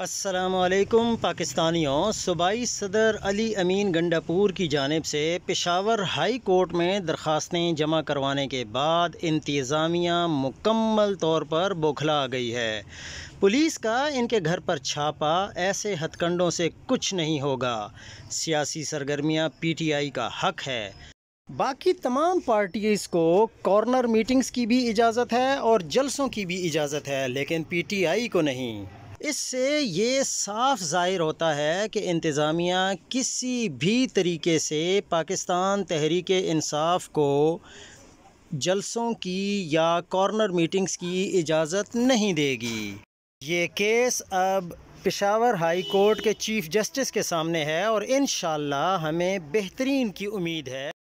असलकम पाकिस्तानियों सूबाई सदर अली अमीन गंडापुर की जानब से पेशावर हाई कोर्ट में दरख्वास्तें जमा करवाने के बाद इंतज़ामिया मुकम्मल तौर पर बौखला गई है पुलिस का इनके घर पर छापा ऐसे हथकंडों से कुछ नहीं होगा सियासी सरगर्मियां पीटीआई का हक है बाकी तमाम पार्टीज़ को कॉर्नर मीटिंग्स की भी इजाज़त है और जलसों की भी इजाज़त है लेकिन आई को नहीं इससे ये साफ ज़ाहिर होता है कि इंतज़ामिया किसी भी तरीके से पाकिस्तान तहरीक इंसाफ को जलसों की या कॉर्नर मीटिंग्स की इजाज़त नहीं देगी ये केस अब पेशावर हाई कोर्ट के चीफ़ जस्टिस के सामने है और इन हमें बेहतरीन की उम्मीद है